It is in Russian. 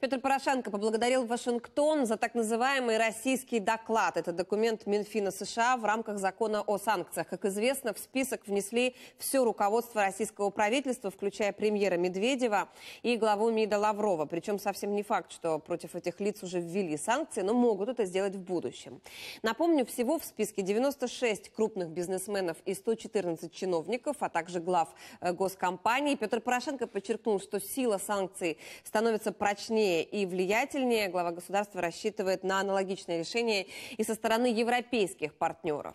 Петр Порошенко поблагодарил Вашингтон за так называемый российский доклад. Это документ Минфина США в рамках закона о санкциях. Как известно, в список внесли все руководство российского правительства, включая премьера Медведева и главу МИДа Лаврова. Причем совсем не факт, что против этих лиц уже ввели санкции, но могут это сделать в будущем. Напомню, всего в списке 96 крупных бизнесменов и 114 чиновников, а также глав э, госкомпаний. Петр Порошенко подчеркнул, что сила санкций становится прочнее сильнее и влиятельнее, глава государства рассчитывает на аналогичное решение и со стороны европейских партнеров.